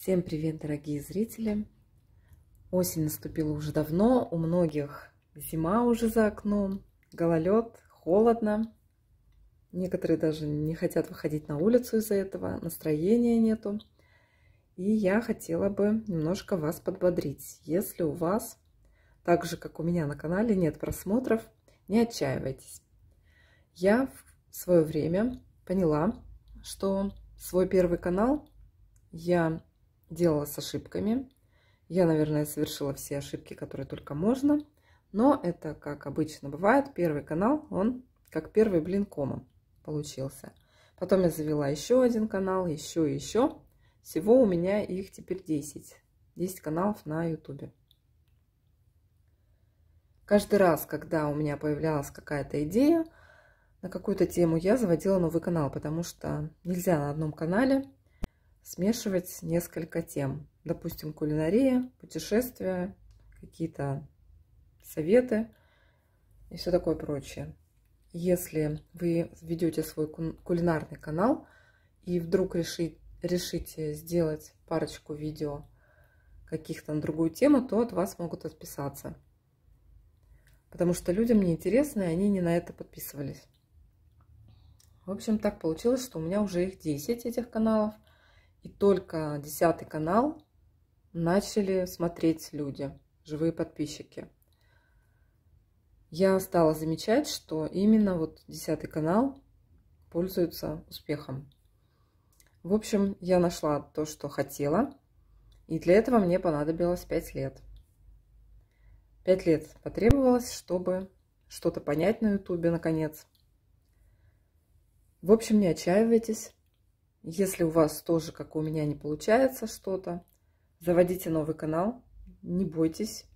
Всем привет, дорогие зрители! Осень наступила уже давно, у многих зима уже за окном, гололед, холодно. Некоторые даже не хотят выходить на улицу из-за этого, настроения нету. И я хотела бы немножко вас подбодрить. Если у вас, так же как у меня на канале, нет просмотров, не отчаивайтесь. Я в свое время поняла, что свой первый канал я делала с ошибками. Я, наверное, совершила все ошибки, которые только можно. Но это, как обычно бывает, первый канал, он как первый блин комом получился. Потом я завела еще один канал, еще и еще. Всего у меня их теперь 10. 10 каналов на ютубе. Каждый раз, когда у меня появлялась какая-то идея на какую-то тему, я заводила новый канал, потому что нельзя на одном канале смешивать несколько тем. Допустим, кулинария, путешествия, какие-то советы и все такое прочее. Если вы ведете свой кулинарный канал и вдруг реши, решите сделать парочку видео каких-то на другую тему, то от вас могут отписаться. Потому что людям неинтересно, и они не на это подписывались. В общем, так получилось, что у меня уже их 10 этих каналов – и только десятый канал начали смотреть люди, живые подписчики. Я стала замечать, что именно вот десятый канал пользуется успехом. В общем, я нашла то, что хотела, и для этого мне понадобилось пять лет. Пять лет потребовалось, чтобы что-то понять на ютубе наконец. В общем, не отчаивайтесь, если у вас тоже, как у меня, не получается что-то, заводите новый канал, не бойтесь,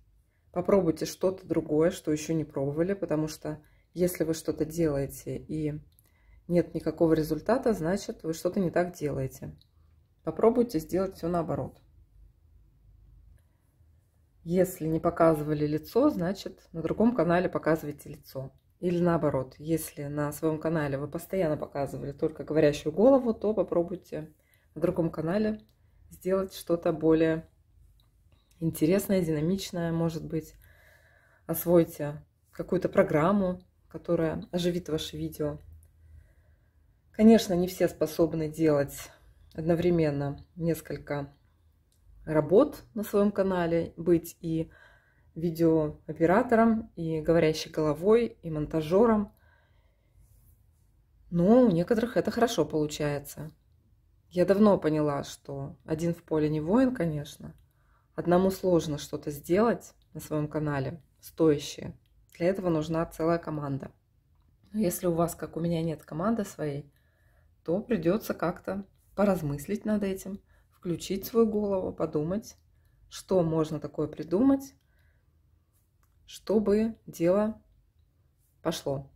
попробуйте что-то другое, что еще не пробовали, потому что если вы что-то делаете и нет никакого результата, значит, вы что-то не так делаете. Попробуйте сделать все наоборот. Если не показывали лицо, значит, на другом канале показывайте лицо. Или наоборот, если на своем канале вы постоянно показывали только говорящую голову, то попробуйте на другом канале сделать что-то более интересное, динамичное, может быть, освойте э, какую-то программу, которая оживит ваше видео. Конечно, не все способны делать одновременно несколько работ на своем канале, быть и видеооператором, и говорящей головой, и монтажером. Но у некоторых это хорошо получается. Я давно поняла, что один в поле не воин, конечно. Одному сложно что-то сделать на своем канале, стоящее. Для этого нужна целая команда. Но если у вас, как у меня, нет команды своей, то придется как-то поразмыслить над этим, включить свою голову, подумать, что можно такое придумать, чтобы дело пошло.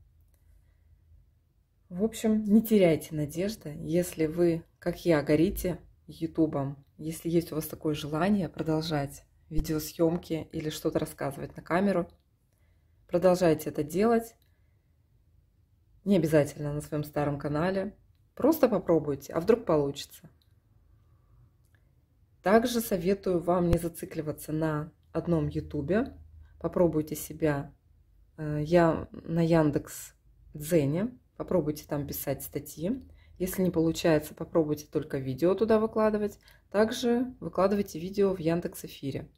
В общем, не теряйте надежды, если вы, как я, горите Ютубом, если есть у вас такое желание продолжать видеосъемки или что-то рассказывать на камеру, продолжайте это делать. Не обязательно на своем старом канале. Просто попробуйте, а вдруг получится. Также советую вам не зацикливаться на одном ютубе, попробуйте себя. Э, я на Яндекс Дзене. Попробуйте там писать статьи. Если не получается, попробуйте только видео туда выкладывать. Также выкладывайте видео в Яндекс Эфире.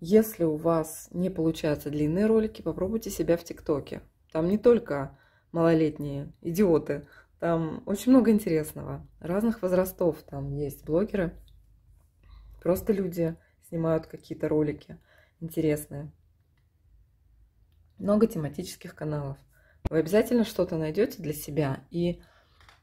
Если у вас не получаются длинные ролики, попробуйте себя в ТикТоке. Там не только малолетние идиоты, там очень много интересного. Разных возрастов там есть блогеры. Просто люди снимают какие-то ролики интересное. Много тематических каналов. Вы обязательно что-то найдете для себя. И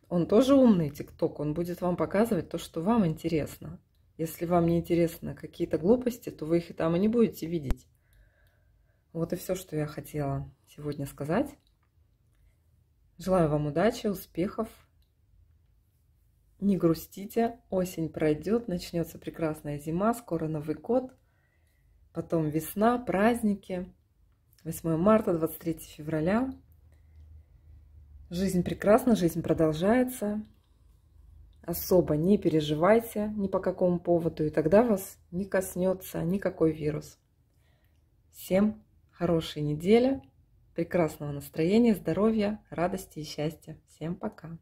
он тоже умный, ТикТок. Он будет вам показывать то, что вам интересно. Если вам не интересны какие-то глупости, то вы их и там и не будете видеть. Вот и все, что я хотела сегодня сказать. Желаю вам удачи, успехов. Не грустите, осень пройдет, начнется прекрасная зима, скоро Новый год потом весна, праздники, 8 марта, 23 февраля. Жизнь прекрасна, жизнь продолжается. Особо не переживайте ни по какому поводу, и тогда вас не коснется никакой вирус. Всем хорошей недели, прекрасного настроения, здоровья, радости и счастья. Всем пока!